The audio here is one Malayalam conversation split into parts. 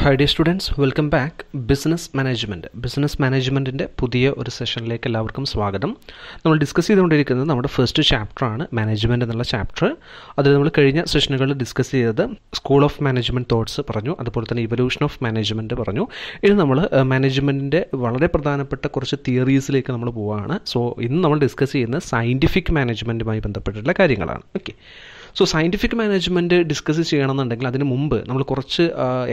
high dear students welcome back business management business മാനേജ്മെൻറ്റിൻ്റെ പുതിയ ഒരു സെഷനിലേക്ക് എല്ലാവർക്കും സ്വാഗതം നമ്മൾ ഡിസ്കസ് ചെയ്തുകൊണ്ടിരിക്കുന്നത് നമ്മുടെ ഫസ്റ്റ് ചാപ്റ്ററാണ് മാനേജ്മെൻ്റ് എന്നുള്ള ചാപ്റ്റർ അതിൽ നമ്മൾ കഴിഞ്ഞ സെഷനുകളിൽ ഡിസ്കസ് ചെയ്തത് സ്കൂൾ ഓഫ് മാനേജ്മെൻറ്റ് തോട്ട്സ് പറഞ്ഞു അതുപോലെ തന്നെ ഇവല്യൂഷൻ ഓഫ് മാനേജ്മെൻറ്റ് പറഞ്ഞു ഇനി നമ്മൾ മാനേജ്മെൻറ്റിൻ്റെ വളരെ പ്രധാനപ്പെട്ട കുറച്ച് തിയറീസിലേക്ക് നമ്മൾ പോവുകയാണ് സോ ഇന്ന് നമ്മൾ ഡിസ്കസ് ചെയ്യുന്നത് സയൻറ്റിഫിക് മാനേജ്മെൻറ്റുമായി ബന്ധപ്പെട്ടിട്ടുള്ള കാര്യങ്ങളാണ് okay so scientific management discuss ചെയ്യണമെന്നുണ്ടെങ്കിൽ അതിന് മുമ്പ് നമ്മൾ കുറച്ച്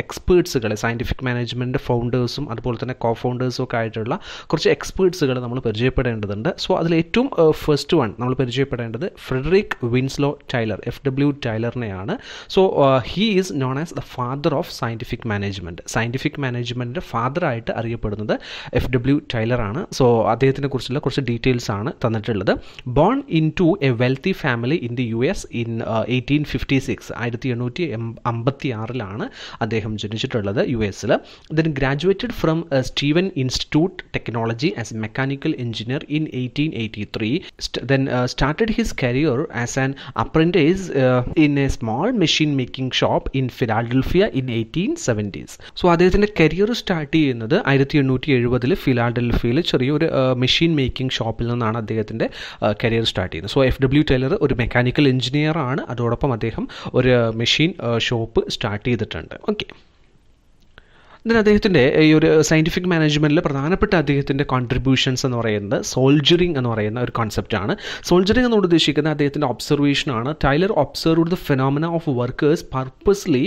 എക്സ്പേർട്സുകളെ സയൻറ്റിഫിക് മാനേജ്മെൻറ്റ് ഫൗണ്ടേഴ്സും അതുപോലെ തന്നെ കോ ഫൗണ്ടേഴ്സും ഒക്കെ ആയിട്ടുള്ള കുറച്ച് എക്സ്പേർട്സുകൾ നമ്മൾ പരിചയപ്പെടേണ്ടതുണ്ട് സോ അതിൽ ഏറ്റവും ഫസ്റ്റ് വൺ നമ്മൾ പരിചയപ്പെടേണ്ടത് Frederick Winslow Taylor F W ടൈലറിനെയാണ് so he is known as the father of scientific management scientific മാനേജ്മെൻറ്റിൻ്റെ ഫാദറായിട്ട് അറിയപ്പെടുന്നത് എഫ് ഡബ്ല്യു ടൈലറാണ് സോ അദ്ദേഹത്തിനെ കുറിച്ചുള്ള കുറച്ച് ഡീറ്റെയിൽസ് ആണ് തന്നിട്ടുള്ളത് born into a wealthy family in the U S in eighteen fifty six ആയിരത്തി എണ്ണൂറ്റി അമ്പത്തി ആറിലാണ് അദ്ദേഹം ജനിച്ചിട്ടുള്ളത് യു എസിൽ then graduated from Steven institute technology as a mechanical engineer in eighteen eighty three then started his career as an apprentice in a small machine making shop in Philadelphia in eighteen seventies so അദ്ദേഹത്തിൻ്റെ കരിയർ സ്റ്റാർട്ട് ചെയ്യുന്നത് ആയിരത്തി എണ്ണൂറ്റി എഴുപതിൽ ഫിലാഡൽഫിയയിൽ ചെറിയൊരു മെഷീൻ മേക്കിംഗ് ഷോപ്പിൽ നിന്നാണ് അദ്ദേഹത്തിൻ്റെ കരിയർ uh, സ്റ്റാർട്ട് ചെയ്യുന്നത് സോ എഫ് ഡബ്ല്യു ടൈലർ ഒരു മെക്കാനിക്കൽ എഞ്ചിനീയർ ആണ് അതോടൊപ്പം അദ്ദേഹം ഒരു മെഷീൻ ഷോപ്പ് സ്റ്റാർട്ട് ചെയ്തിട്ടുണ്ട് ഓക്കെ ഇതിന് അദ്ദേഹത്തിൻ്റെ ഈ ഒരു സയൻറ്റിഫിക് മാനേജ്മെൻറ്റിൽ പ്രധാനപ്പെട്ട അദ്ദേഹത്തിൻ്റെ കോൺട്രിബ്യൂഷൻസ് എന്ന് പറയുന്നത് സോൾജറിങ് എന്ന് പറയുന്ന ഒരു കോൺസെപ്റ്റാണ് സോൾജറിങ് എന്നോട് ഉദ്ദേശിക്കുന്നത് അദ്ദേഹത്തിൻ്റെ ഒബ്സർവേഷനാണ് Taylor observe the phenomena of workers purposely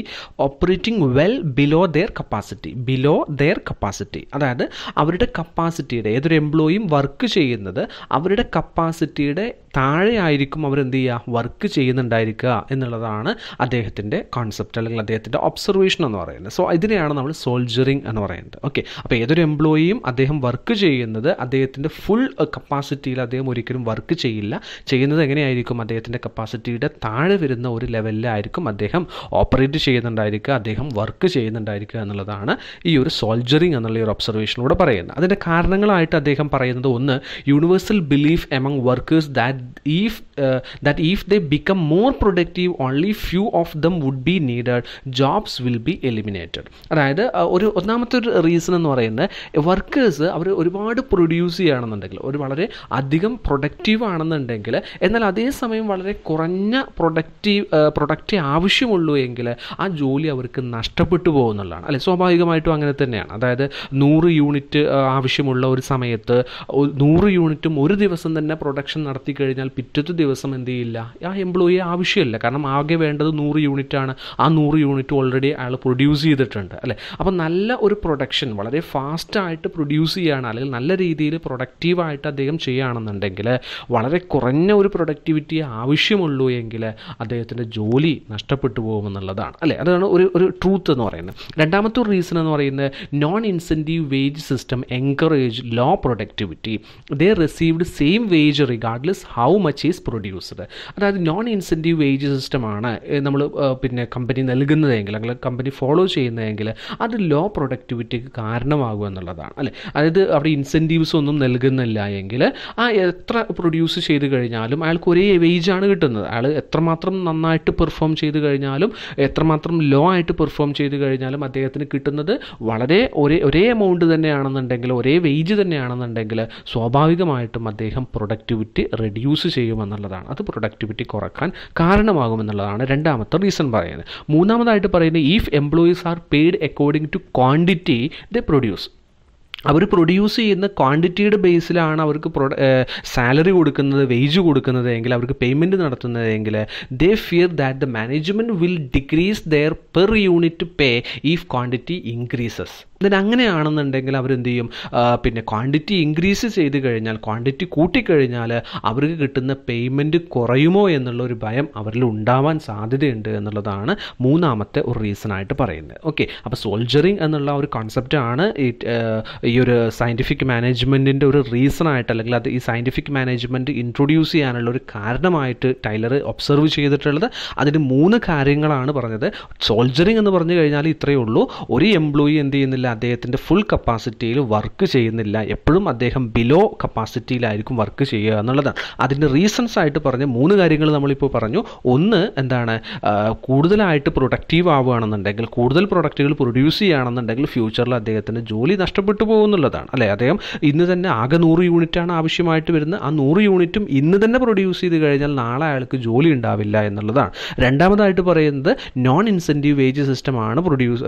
operating well below their capacity below their capacity അതായത് അവരുടെ കപ്പാസിറ്റിയുടെ ഏതൊരു എംപ്ലോയിയും വർക്ക് ചെയ്യുന്നത് അവരുടെ കപ്പാസിറ്റിയുടെ താഴെയായിരിക്കും അവർ എന്ത് ചെയ്യുക വർക്ക് ചെയ്യുന്നുണ്ടായിരിക്കുക എന്നുള്ളതാണ് അദ്ദേഹത്തിൻ്റെ കോൺസെപ്റ്റ് അല്ലെങ്കിൽ അദ്ദേഹത്തിൻ്റെ ഒബ്സർവേഷൻ എന്ന് പറയുന്നത് സോ ഇതിനെയാണ് നമ്മൾ സോൾജറിങ് എന്ന് പറയുന്നത് ഓക്കെ അപ്പോൾ ഏതൊരു എംപ്ലോയിയും അദ്ദേഹം വർക്ക് ചെയ്യുന്നത് അദ്ദേഹത്തിൻ്റെ ഫുൾ കപ്പാസിറ്റിയിൽ അദ്ദേഹം ഒരിക്കലും വർക്ക് ചെയ്യില്ല ചെയ്യുന്നത് എങ്ങനെയായിരിക്കും അദ്ദേഹത്തിൻ്റെ കപ്പാസിറ്റിയുടെ താഴെ വരുന്ന ഒരു ലെവലിലായിരിക്കും അദ്ദേഹം ഓപ്പറേറ്റ് ചെയ്യുന്നുണ്ടായിരിക്കുക അദ്ദേഹം വർക്ക് ചെയ്യുന്നുണ്ടായിരിക്കുക എന്നുള്ളതാണ് ഈ ഒരു സോൾജറിങ് എന്നുള്ള ഒരു ഒബ്സർവേഷനിലൂടെ പറയുന്നത് അതിൻ്റെ കാരണങ്ങളായിട്ട് അദ്ദേഹം പറയുന്നത് ഒന്ന് universal belief among workers that if uh, that if they become more productive only few of them would be needed jobs will be eliminated അതായത് ഒരു ഒന്നാമത്തെ ഒരു റീസൺ എന്ന് പറയുന്നത് വർക്കേഴ്സ് അവർ ഒരുപാട് പ്രൊഡ്യൂസ് ചെയ്യുകയാണെന്നുണ്ടെങ്കിൽ ഒരു വളരെ അധികം പ്രൊഡക്റ്റീവ് ആണെന്നുണ്ടെങ്കിൽ എന്നാൽ അതേസമയം വളരെ കുറഞ്ഞ പ്രൊഡക്റ്റീവ് പ്രൊഡക്റ്റ് ആവശ്യമുള്ളൂ എങ്കിൽ ആ ജോലി അവർക്ക് നഷ്ടപ്പെട്ടു പോകുന്നുള്ളതാണ് അല്ലെ സ്വാഭാവികമായിട്ടും അങ്ങനെ തന്നെയാണ് അതായത് നൂറ് യൂണിറ്റ് ആവശ്യമുള്ള ഒരു സമയത്ത് നൂറ് യൂണിറ്റും ഒരു ദിവസം തന്നെ പ്രൊഡക്ഷൻ നടത്തി കഴിഞ്ഞാൽ കഴിഞ്ഞാൽ പിറ്റത്തെ ദിവസം എന്ത് ചെയ്യില്ല ആ എംപ്ലോയി ആവശ്യമില്ല കാരണം ആകെ വേണ്ടത് നൂറ് യൂണിറ്റ് ആണ് ആ നൂറ് യൂണിറ്റ് ഓൾറെഡി അയാൾ പ്രൊഡ്യൂസ് ചെയ്തിട്ടുണ്ട് അല്ലേ അപ്പം നല്ല ഒരു പ്രൊഡക്ഷൻ വളരെ ഫാസ്റ്റായിട്ട് പ്രൊഡ്യൂസ് ചെയ്യുകയാണ് അല്ലെങ്കിൽ നല്ല രീതിയിൽ പ്രൊഡക്റ്റീവായിട്ട് അദ്ദേഹം ചെയ്യുകയാണെന്നുണ്ടെങ്കിൽ വളരെ കുറഞ്ഞ ഒരു പ്രൊഡക്ടിവിറ്റി ആവശ്യമുള്ളൂ എങ്കിൽ അദ്ദേഹത്തിൻ്റെ ജോലി നഷ്ടപ്പെട്ടു പോകുമെന്നുള്ളതാണ് അല്ലേ അതാണ് ഒരു ഒരു ട്രൂത്ത് എന്ന് പറയുന്നത് രണ്ടാമത്തെ ഒരു റീസൺ എന്ന് പറയുന്നത് non incentive wage system encourage low productivity they received same wage regardless how much is produced അതായത് നോൺ ഇൻസെൻറ്റീവ് വേജ് സിസ്റ്റമാണ് നമ്മൾ പിന്നെ കമ്പനി നൽകുന്നതെങ്കിൽ അല്ലെങ്കിൽ കമ്പനി ഫോളോ ചെയ്യുന്നതെങ്കിൽ അത് ലോ പ്രൊഡക്ടിവിറ്റിക്ക് കാരണമാകും എന്നുള്ളതാണ് അല്ലേ അതായത് അവിടെ ഇൻസെൻറ്റീവ്സ് ഒന്നും നൽകുന്നില്ല എങ്കിൽ ആ എത്ര പ്രൊഡ്യൂസ് ചെയ്ത് കഴിഞ്ഞാലും അയാൾക്ക് ഒരേ വേജാണ് കിട്ടുന്നത് അയാൾ എത്രമാത്രം നന്നായിട്ട് പെർഫോം ചെയ്ത് കഴിഞ്ഞാലും എത്രമാത്രം ലോ ആയിട്ട് പെർഫോം ചെയ്ത് കഴിഞ്ഞാലും അദ്ദേഹത്തിന് കിട്ടുന്നത് വളരെ ഒരേ ഒരേ എമൗണ്ട് തന്നെയാണെന്നുണ്ടെങ്കിൽ ഒരേ വേജ് തന്നെയാണെന്നുണ്ടെങ്കിൽ സ്വാഭാവികമായിട്ടും അദ്ദേഹം പ്രൊഡക്ടിവിറ്റി റെഡ്യൂസ് യൂസ് ചെയ്യുമെന്നുള്ളതാണ് അത് പ്രൊഡക്ടിവിറ്റി കുറക്കാൻ കാരണമാകുമെന്നുള്ളതാണ് രണ്ടാമത്തെ റീസൺ പറയുന്നത് മൂന്നാമതായിട്ട് പറയുന്നത് if employees are paid according to quantity the produce അവർ പ്രൊഡ്യൂസ് ചെയ്യുന്ന ക്വാണ്ടിറ്റിയുടെ ബേസിലാണ് അവർക്ക് പ്രൊഡ സാലറി കൊടുക്കുന്നത് വേജ് കൊടുക്കുന്നത് എങ്കിൽ അവർക്ക് പേയ്മെൻറ്റ് നടത്തുന്നതെങ്കിൽ they fear that the management will decrease their per unit pay if quantity increases then അങ്ങനെയാണെന്നുണ്ടെങ്കിൽ അവരെന്ത് ചെയ്യും പിന്നെ ക്വാണ്ടിറ്റി ഇൻക്രീസ് ചെയ്ത് കഴിഞ്ഞാൽ ക്വാണ്ടിറ്റി കൂട്ടിക്കഴിഞ്ഞാൽ അവർക്ക് കിട്ടുന്ന പേയ്മെൻറ്റ് കുറയുമോ എന്നുള്ള ഒരു ഭയം അവരിൽ ഉണ്ടാവാൻ സാധ്യതയുണ്ട് എന്നുള്ളതാണ് മൂന്നാമത്തെ ഒരു റീസൺ ആയിട്ട് പറയുന്നത് ഓക്കെ അപ്പോൾ സോൾജറിങ് എന്നുള്ള ഒരു കോൺസെപ്റ്റാണ് ഈ ഒരു സയൻറ്റിഫിക് മാനേജ്മെൻറ്റിൻ്റെ ഒരു റീസൺ ആയിട്ട് അല്ലെങ്കിൽ അത് ഈ സയൻറ്റിഫിക് മാനേജ്മെൻറ്റ് ഇൻട്രൊഡ്യൂസ് ചെയ്യാനുള്ള ഒരു കാരണമായിട്ട് ടൈലർ ഒബ്സർവ് ചെയ്തിട്ടുള്ളത് അതിന് മൂന്ന് കാര്യങ്ങളാണ് പറഞ്ഞത് സോൾജറിങ് എന്ന് പറഞ്ഞു കഴിഞ്ഞാൽ ഇത്രയേ ഉള്ളൂ ഒരു എംപ്ലോയി എന്ത് ചെയ്യുന്നില്ല അദ്ദേഹത്തിൻ്റെ ഫുൾ കപ്പാസിറ്റിയിൽ വർക്ക് ചെയ്യുന്നില്ല എപ്പോഴും അദ്ദേഹം ബിലോ കപ്പാസിറ്റിയിലായിരിക്കും വർക്ക് ചെയ്യുക എന്നുള്ളതാണ് അതിൻ്റെ റീസൺസ് ആയിട്ട് പറഞ്ഞ മൂന്ന് കാര്യങ്ങൾ നമ്മളിപ്പോൾ പറഞ്ഞു ഒന്ന് എന്താണ് കൂടുതലായിട്ട് പ്രൊഡക്റ്റീവ് ആവുകയാണെന്നുണ്ടെങ്കിൽ കൂടുതൽ പ്രൊഡക്റ്റുകൾ പ്രൊഡ്യൂസ് ചെയ്യുകയാണെന്നുണ്ടെങ്കിൽ ഫ്യൂച്ചറിൽ അദ്ദേഹത്തിൻ്റെ ജോലി നഷ്ടപ്പെട്ടു പോകുന്നുള്ളതാണ് അല്ലേ അദ്ദേഹം ഇന്ന് തന്നെ ആകെ നൂറ് യൂണിറ്റാണ് ആവശ്യമായിട്ട് വരുന്നത് ആ നൂറ് യൂണിറ്റും ഇന്ന് തന്നെ പ്രൊഡ്യൂസ് ചെയ്ത് കഴിഞ്ഞാൽ നാളെ അയാൾക്ക് ജോലി ഉണ്ടാവില്ല എന്നുള്ളതാണ് രണ്ടാമതായിട്ട് പറയുന്നത് നോൺ ഇൻസെൻറ്റീവ് വേജ് സിസ്റ്റമാണ് പ്രൊഡ്യൂസ്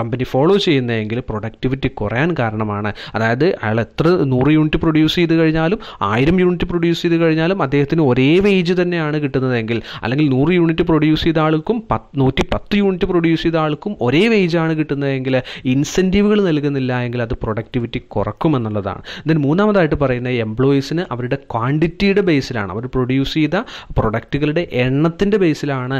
കമ്പനി ഫോളോ ചെയ്യുന്നത് എങ്കിൽ പ്രൊഡക്ടിവിറ്റി കുറയാൻ കാരണമാണ് അതായത് അയാൾ എത്ര നൂറ് യൂണിറ്റ് പ്രൊഡ്യൂസ് ചെയ്ത് കഴിഞ്ഞാലും ആയിരം യൂണിറ്റ് പ്രൊഡ്യൂസ് ചെയ്ത് കഴിഞ്ഞാലും അദ്ദേഹത്തിന് ഒരേ വേജ് തന്നെയാണ് കിട്ടുന്നതെങ്കിൽ അല്ലെങ്കിൽ നൂറ് യൂണിറ്റ് പ്രൊഡ്യൂസ് ചെയ്ത ആൾക്കും പത്ത് നൂറ്റി പത്ത് യൂണിറ്റ് പ്രൊഡ്യൂസ് ചെയ്ത ആൾക്കും ഒരേ വേജ് ആണ് കിട്ടുന്നതെങ്കിൽ ഇൻസെൻറ്റീവുകൾ നൽകുന്നില്ല എങ്കിൽ അത് പ്രൊഡക്ടിവിറ്റി കുറക്കുമെന്നുള്ളതാണ് ദെൻ മൂന്നാമതായിട്ട് പറയുന്നത് എംപ്ലോയീസിന് അവരുടെ ക്വാണ്ടിറ്റിയുടെ ബേസിലാണ് അവർ പ്രൊഡ്യൂസ് ചെയ്ത പ്രൊഡക്റ്റുകളുടെ എണ്ണത്തിൻ്റെ ബേസിലാണ്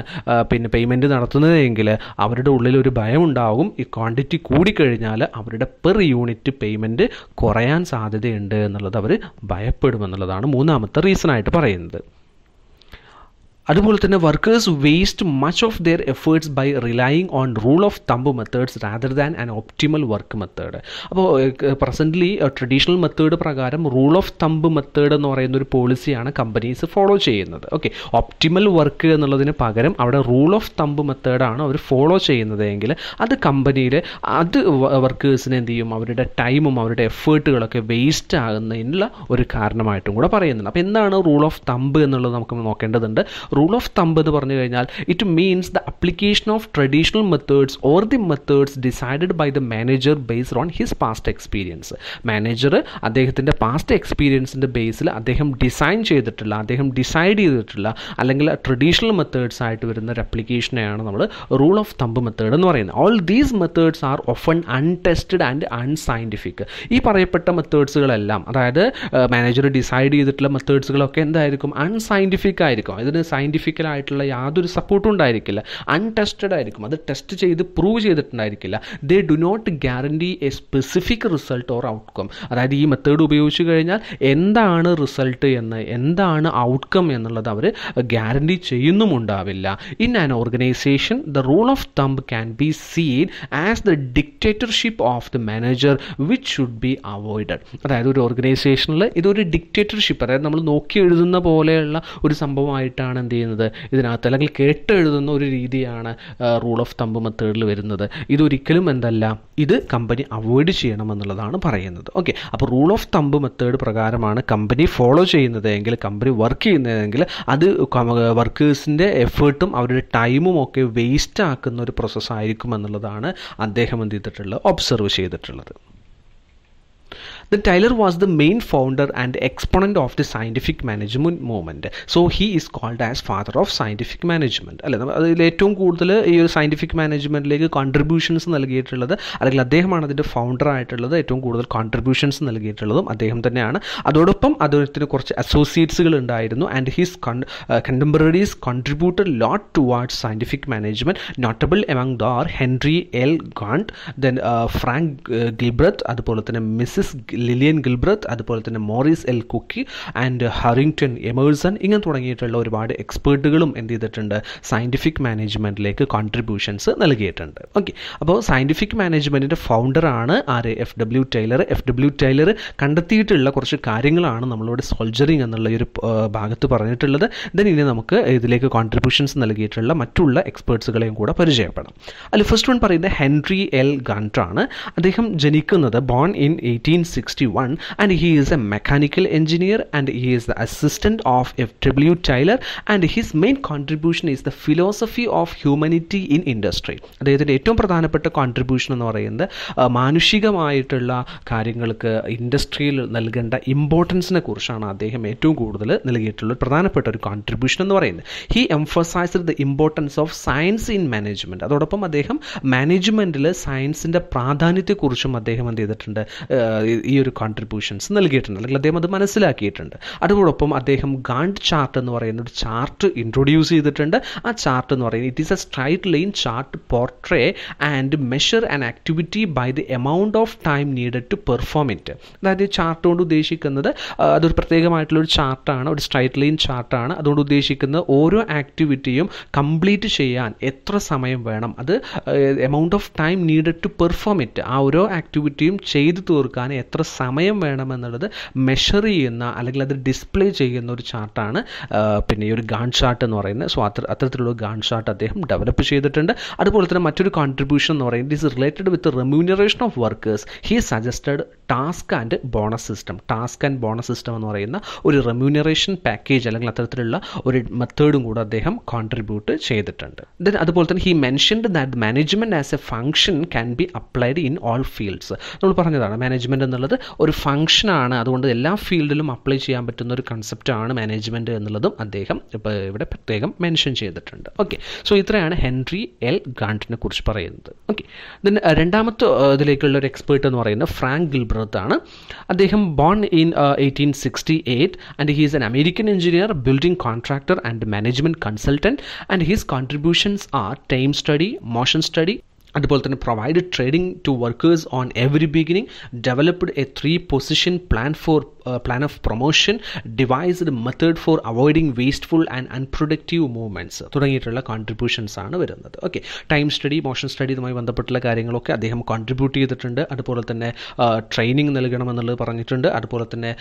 പിന്നെ പേയ്മെൻറ്റ് നടത്തുന്നതെങ്കിൽ അവരുടെ ഉള്ളിൽ ഒരു ഭയം ഉണ്ടാകും ഈ ക്വാണ്ടിറ്റി കൂടിക്കഴിഞ്ഞാൽ കഴിഞ്ഞാൽ അവരുടെ പെർ യൂണിറ്റ് പേയ്മെൻറ്റ് കുറയാൻ സാധ്യതയുണ്ട് എന്നുള്ളത് അവർ ഭയപ്പെടുമെന്നുള്ളതാണ് മൂന്നാമത്തെ റീസണായിട്ട് പറയുന്നത് അതുപോലെ തന്നെ workers waste much of their efforts by relying on rule of thumb methods rather than an optimal work method അപ്പോൾ പ്രസൻ്റ്ലി ട്രഡീഷണൽ മെത്തേഡ് പ്രകാരം റൂൾ ഓഫ് തമ്പ് മെത്തേഡ് എന്ന് പറയുന്ന ഒരു പോളിസിയാണ് കമ്പനീസ് ഫോളോ ചെയ്യുന്നത് ഓക്കെ ഒപ്റ്റിമൽ വർക്ക് എന്നുള്ളതിന് പകരം അവിടെ റൂൾ ഓഫ് തമ്പ് മെത്തേഡാണ് അവർ ഫോളോ ചെയ്യുന്നതെങ്കിൽ അത് കമ്പനിയിൽ അത് വർക്കേഴ്സിനെ എന്ത് ചെയ്യും അവരുടെ ടൈമും അവരുടെ എഫേർട്ടുകളൊക്കെ വേസ്റ്റ് ആകുന്നതിനുള്ള ഒരു കാരണമായിട്ടും കൂടെ പറയുന്നുണ്ട് അപ്പോൾ എന്താണ് റൂൾ ഓഫ് തമ്പ് എന്നുള്ളത് നമുക്ക് നോക്കേണ്ടതുണ്ട് റൂൾ ഓഫ് തമ്പ് എന്ന് പറഞ്ഞു കഴിഞ്ഞാൽ it means the application of traditional methods or the methods decided by the manager based on his past experience manager അദ്ദേഹത്തിൻ്റെ പാസ്റ്റ് എക്സ്പീരിയൻസിൻ്റെ ബേസിൽ അദ്ദേഹം ഡിസൈൻ ചെയ്തിട്ടുള്ള അദ്ദേഹം ഡിസൈഡ് ചെയ്തിട്ടുള്ള അല്ലെങ്കിൽ ട്രഡീഷണൽ മെത്തേഡ്സ് ആയിട്ട് വരുന്ന ഒരു അപ്ലിക്കേഷനെയാണ് നമ്മൾ റൂൾ ഓഫ് തമ്പ് മെത്തേഡ് എന്ന് പറയുന്നത് all these methods are often untested and unscientific ഈ പറയപ്പെട്ട മെത്തേഡ്സുകളെല്ലാം അതായത് മാനേജർ ഡിസൈഡ് ചെയ്തിട്ടുള്ള മെത്തേഡ്സുകളൊക്കെ എന്തായിരിക്കും അൺസൈൻറ്റിഫിക് ആയിരിക്കും ഇതിന് സൈൻ സയൻറ്റിഫിക്കലായിട്ടുള്ള യാതൊരു സപ്പോർട്ടും ഉണ്ടായിരിക്കില്ല അൺടെസ്റ്റഡ് ആയിരിക്കും അത് ടെസ്റ്റ് ചെയ്ത് പ്രൂവ് ചെയ്തിട്ടുണ്ടായിരിക്കില്ല they do not guarantee a specific result or outcome അതായത് ഈ മെത്തേഡ് ഉപയോഗിച്ച് കഴിഞ്ഞാൽ എന്താണ് റിസൾട്ട് എന്ന് എന്താണ് ഔട്ട്കം എന്നുള്ളത് അവർ ഗ്യാരണ്ടി ചെയ്യുന്നുമുണ്ടാവില്ല in an organization the rule of thumb can be seen as the dictatorship of the manager which should be avoided അതായത് ഒരു ഓർഗനൈസേഷനിൽ ഇതൊരു ഡിക്റ്റേറ്റർഷിപ്പ് അതായത് നമ്മൾ നോക്കി എഴുതുന്ന പോലെയുള്ള ഒരു സംഭവമായിട്ടാണ് എന്ത് ചെയ്യുന്നത് ഇതിനകത്ത് അല്ലെങ്കിൽ കേട്ടെഴുതുന്ന ഒരു രീതിയാണ് റൂൾ ഓഫ് തമ്പ് മെത്തേഡിൽ വരുന്നത് ഇതൊരിക്കലും എന്തല്ല ഇത് കമ്പനി അവോയ്ഡ് ചെയ്യണമെന്നുള്ളതാണ് പറയുന്നത് ഓക്കെ അപ്പോൾ റൂൾ ഓഫ് തമ്പ് മെത്തേഡ് പ്രകാരമാണ് കമ്പനി ഫോളോ ചെയ്യുന്നതെങ്കിൽ കമ്പനി വർക്ക് ചെയ്യുന്നതെങ്കിൽ അത് വർക്കേഴ്സിൻ്റെ എഫേർട്ടും അവരുടെ ടൈമും ഒക്കെ വേസ്റ്റ് ആക്കുന്ന ഒരു പ്രോസസ്സായിരിക്കും എന്നുള്ളതാണ് അദ്ദേഹം എന്ത് ചെയ്തിട്ടുള്ളത് ഒബ്സർവ് ചെയ്തിട്ടുള്ളത് the Taylor was the main founder and exponent of the scientific management movement so he is called as father of scientific management അല്ലെ അതിൽ ഏറ്റവും കൂടുതൽ ഈ ഒരു സയൻറ്റിഫിക് മാനേജ്മെൻറ്റിലേക്ക് കോൺട്രിബ്യൂഷൻസ് നൽകിയിട്ടുള്ളത് അല്ലെങ്കിൽ അദ്ദേഹമാണ് അതിൻ്റെ ഫൗണ്ടർ ആയിട്ടുള്ളത് ഏറ്റവും കൂടുതൽ കോൺട്രിബ്യൂഷൻസ് നൽകിയിട്ടുള്ളതും അദ്ദേഹം തന്നെയാണ് അതോടൊപ്പം അദ്ദേഹത്തിന് കുറച്ച് അസോസിയേറ്റ്സുകൾ ഉണ്ടായിരുന്നു and his contemporaries contribute lot towards scientific management notable among the are Henry L Gantt then Frank Gilbreth അതുപോലെ തന്നെ മിസ്സിസ് ലിലിയൻ ഗിൽബ്രത്ത് അതുപോലെ തന്നെ Morris L Cooke and Harrington Emerson ഇങ്ങനെ തുടങ്ങിയിട്ടുള്ള ഒരുപാട് എക്സ്പേർട്ടുകളും എന്ത് ചെയ്തിട്ടുണ്ട് സയൻറ്റിഫിക് മാനേജ്മെൻറ്റിലേക്ക് കോൺട്രിബ്യൂഷൻസ് നൽകിയിട്ടുണ്ട് ഓക്കെ അപ്പോൾ സയൻറ്റിഫിക് മാനേജ്മെൻറ്റിൻ്റെ ഫൗണ്ടറാണ് ആര് F W Taylor F W Taylor കണ്ടെത്തിയിട്ടുള്ള കുറച്ച് കാര്യങ്ങളാണ് നമ്മളിവിടെ സോൾജറിങ് എന്നുള്ള ഒരു ഭാഗത്ത് പറഞ്ഞിട്ടുള്ളത് ദെൻ ഇനി നമുക്ക് ഇതിലേക്ക് കോൺട്രിബ്യൂഷൻസ് നൽകിയിട്ടുള്ള മറ്റുള്ള എക്സ്പേർട്സുകളെയും കൂടെ പരിചയപ്പെടാം അതിൽ ഫസ്റ്റ് വൺ പറയുന്നത് ഹെൻറി എൽ ഗാൻട്രാണ് അദ്ദേഹം ജനിക്കുന്നത് born in eighteen six sixty one and he is a mechanical engineer and he is the assistant of F W Taylor and his main contribution is the philosophy of humanity in industry അദ്ദേഹത്തിൻ്റെ ഏറ്റവും പ്രധാനപ്പെട്ട കോൺട്രിബ്യൂഷൻ എന്ന് പറയുന്നത് മാനുഷികമായിട്ടുള്ള കാര്യങ്ങൾക്ക് ഇൻഡസ്ട്രിയിൽ നൽകേണ്ട ഇമ്പോർട്ടൻസിനെ കുറിച്ചാണ് അദ്ദേഹം ഏറ്റവും കൂടുതൽ നൽകിയിട്ടുള്ള പ്രധാനപ്പെട്ട ഒരു കോൺട്രിബ്യൂഷൻ എന്ന് പറയുന്നത് he emphasized the importance of science in management അതോടൊപ്പം അദ്ദേഹം മാനേജ്മെൻറ്റിൽ സയൻസിൻ്റെ പ്രാധാന്യത്തെക്കുറിച്ചും അദ്ദേഹം എന്ത് ചെയ്തിട്ടുണ്ട് ഈ ഒരു കോൺട്രിബ്യൂഷൻസ് നൽകിയിട്ടുണ്ട് അല്ലെങ്കിൽ അദ്ദേഹം അത് മനസ്സിലാക്കിയിട്ടുണ്ട് അതോടൊപ്പം അദ്ദേഹം ഗാണ്ട് ചാർട്ട് എന്ന് പറയുന്ന ഒരു ചാർട്ട് ഇൻട്രൊഡ്യൂസ് ചെയ്തിട്ടുണ്ട് ആ ചാർട്ട് എന്ന് പറയുന്നത് it is a straight line chart portray and measure and activity by the amount of time needed to perform it അതായത് ചാർട്ട് കൊണ്ട് ഉദ്ദേശിക്കുന്നത് അതൊരു പ്രത്യേകമായിട്ടുള്ള ഒരു ചാർട്ടാണ് ഒരു സ്ട്രൈറ്റ് ലൈൻ ചാർട്ടാണ് അതുകൊണ്ട് ഉദ്ദേശിക്കുന്നത് ഓരോ ആക്ടിവിറ്റിയും കംപ്ലീറ്റ് ചെയ്യാൻ എത്ര സമയം വേണം അത് amount of time needed to perform it ആ ഓരോ ആക്ടിവിറ്റിയും ചെയ്തു തീർക്കാൻ എത്ര സമയം വേണമെന്നുള്ളത് മെഷർ ചെയ്യുന്ന അല്ലെങ്കിൽ അത് ഡിസ്പ്ലേ ചെയ്യുന്ന ഒരു ചാർട്ടാണ് പിന്നെ ഈ ഒരു ഗാൺ ചാർട്ട് എന്ന് പറയുന്നത് സോ അത്ര അത്തരത്തിലുള്ള ഗാൺ ചാർട്ട് അദ്ദേഹം ഡെവലപ്പ് ചെയ്തിട്ടുണ്ട് അതുപോലെ തന്നെ മറ്റൊരു കോൺട്രിബ്യൂഷൻ എന്ന് പറയുന്നത് it related with remuneration of workers he suggested task and bonus system task and bonus system എന്ന് പറയുന്ന ഒരു റെമ്യൂണറേഷൻ പാക്കേജ് അല്ലെങ്കിൽ അത്തരത്തിലുള്ള ഒരു മെത്തേഡും കൂടെ അദ്ദേഹം കോൺട്രിബ്യൂട്ട് ചെയ്തിട്ടുണ്ട് ദെൻ അതുപോലെ തന്നെ he mentioned that management as a function can be applied in all fields നമ്മൾ പറഞ്ഞതാണ് മാനേജ്മെന്റ് എന്നുള്ളത് ഒരു ഫംഗ്ഷനാണ് അതുകൊണ്ട് എല്ലാ ഫീൽഡിലും അപ്ലൈ ചെയ്യാൻ പറ്റുന്ന ഒരു കൺസെപ്റ്റാണ് മാനേജ്മെൻറ്റ് എന്നുള്ളതും അദ്ദേഹം ഇപ്പോൾ ഇവിടെ പ്രത്യേകം മെൻഷൻ ചെയ്തിട്ടുണ്ട് ഓക്കെ സോ ഇത്രയാണ് ഹെൻറി എൽ ഗാണ്ടിനെ കുറിച്ച് പറയുന്നത് ഓക്കെ ദെൻ രണ്ടാമത്തെ ഇതിലേക്കുള്ള ഒരു എക്സ്പേർട്ട് എന്ന് പറയുന്നത് ഫ്രാങ്ക് ഗിൽബർ ഭാരതത്താണ് അദ്ദേഹം born in eighteen sixty eight and he is an American engineer building contractor and management consultant and his contributions are time study motion study അതുപോലെ തന്നെ provide training to workers on every beginning developed a three position plan for plan of promotion devised method for avoiding wasteful and unproductive movements തുടങ്ങിയിട്ടുള്ള കോൺട്രിബ്യൂഷൻസ് ആണ് വരുന്നത് okay time study motion study ഇതുമായി ബന്ധപ്പെട്ടുള്ള കാര്യങ്ങളൊക്കെ അദ്ദേഹം കോൺട്രിബ്യൂട്ട് ചെയ്തിട്ടുണ്ട് അതുപോലെ തന്നെ ട്രെയിനിങ് നൽകണമെന്നുള്ളത് പറഞ്ഞിട്ടുണ്ട് അതുപോലെ തന്നെ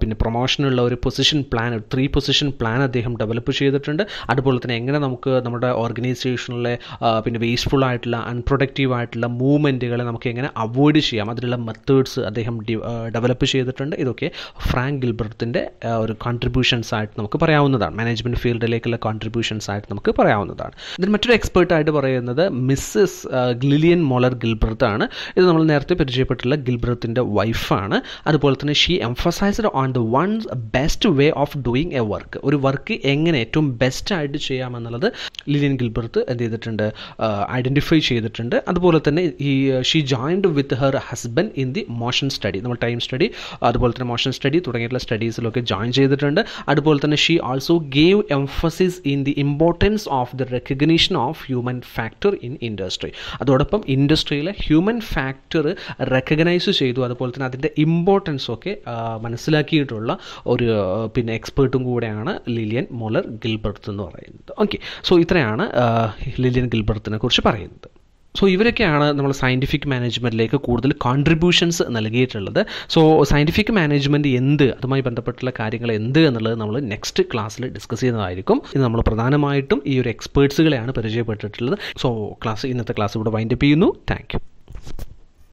പിന്നെ പ്രൊമോഷനുള്ള ഒരു position plan three position plan അദ്ദേഹം ഡെവലപ്പ് ചെയ്തിട്ടുണ്ട് അതുപോലെ തന്നെ എങ്ങനെ നമുക്ക് നമ്മുടെ ഓർഗനൈസേഷനിലെ പിന്നെ വേസ്റ്റ്ഫുൾ ആയിട്ടുള്ള അൺപ്രൊഡക്റ്റീവ് ആയിട്ടുള്ള മൂവ്മെൻറ്റുകളെ നമുക്ക് എങ്ങനെ അവോയ്ഡ് ചെയ്യാം അതിനുള്ള മെത്തേഡ്സ് അദ്ദേഹം ഡെവലപ്പ് ചെയ്തിട്ടുണ്ട് ഇതൊക്കെ ഫ്രാങ്ക് ഗിൽബർട്ടിൻ്റെ ഒരു കോൺട്രിബ്യൂഷൻസ് ആയിട്ട് നമുക്ക് പറയാവുന്നതാണ് മാനേജ്മെൻറ്റ് ഫീൽഡിലേക്കുള്ള കോൺട്രിബ്യൂഷൻസ് ആയിട്ട് നമുക്ക് പറയാവുന്നതാണ് ഇതിന് മറ്റൊരു എക്സ്പേർട്ടായിട്ട് പറയുന്നത് മിസ്സസ് ഗ്ലിലിയൻ മോളർ ആണ് ഇത് നമ്മൾ നേരത്തെ പരിചയപ്പെട്ടിട്ടുള്ള ഗിൽബർത്തിൻ്റെ വൈഫാണ് അതുപോലെ തന്നെ she emphasized on the one best way of doing a work ഒരു വർക്ക് എങ്ങനെ ഏറ്റവും ബെസ്റ്റായിട്ട് ചെയ്യാമെന്നുള്ളത് ലിലിയൻ ഗിൽബർത്ത് എന്ത് ചെയ്തിട്ടുണ്ട് ഐഡൻറ്റിഫൈ ചെയ്തിട്ടുണ്ട് അതുപോലെ തന്നെ ഈ she joined with her husband in the motion study നമ്മൾ ടൈം സ്റ്റഡി അതുപോലെ തന്നെ മോഷൻ സ്റ്റഡി തുടങ്ങിയിട്ടുള്ള സ്റ്റഡീസിലൊക്കെ ജോയിൻ ചെയ്തിട്ടുണ്ട് അതുപോലെ തന്നെ she also gave emphasis in the importance of the recognition of human factor in industry അതോടൊപ്പം ഇൻഡസ്ട്രിയിലെ ഹ്യൂമൻ ഫാക്ടർ റെക്കഗ്നൈസ് ചെയ്തു അതുപോലെ തന്നെ അതിൻ്റെ ഇമ്പോർട്ടൻസ് ഒക്കെ മനസ്സിലാക്കിയിട്ടുള്ള ഒരു പിന്നെ എക്സ്പേർട്ടും കൂടെയാണ് ലിലിയൻ മോളർ ഗിൽബർത്ത് എന്ന് പറയുന്നത് ഓക്കെ സോ ഇത്രയാണ് ലിലിയൻ ഗിൽബർത്തിനെ കുറിച്ച് പറയുന്നത് സോ ഇവരൊക്കെയാണ് നമ്മൾ സയൻറ്റിഫിക് മാനേജ്മെൻറ്റിലേക്ക് കൂടുതൽ കോൺട്രിബ്യൂഷൻസ് നൽകിയിട്ടുള്ളത് സോ സയൻറ്റിഫിക് മാനേജ്മെൻറ്റ് എന്ത് അതുമായി ബന്ധപ്പെട്ടുള്ള കാര്യങ്ങൾ എന്ത് എന്നുള്ളത് നമ്മൾ നെക്സ്റ്റ് ക്ലാസ്സിൽ ഡിസ്കസ് ചെയ്യുന്നതായിരിക്കും ഇത് നമ്മൾ പ്രധാനമായിട്ടും ഈ ഒരു എക്സ്പേർട്സുകളെയാണ് പരിചയപ്പെട്ടിട്ടുള്ളത് സോ ക്ലാസ് ഇന്നത്തെ ക്ലാസ് ഇവിടെ വൈൻഡപ്പ് ചെയ്യുന്നു താങ്ക്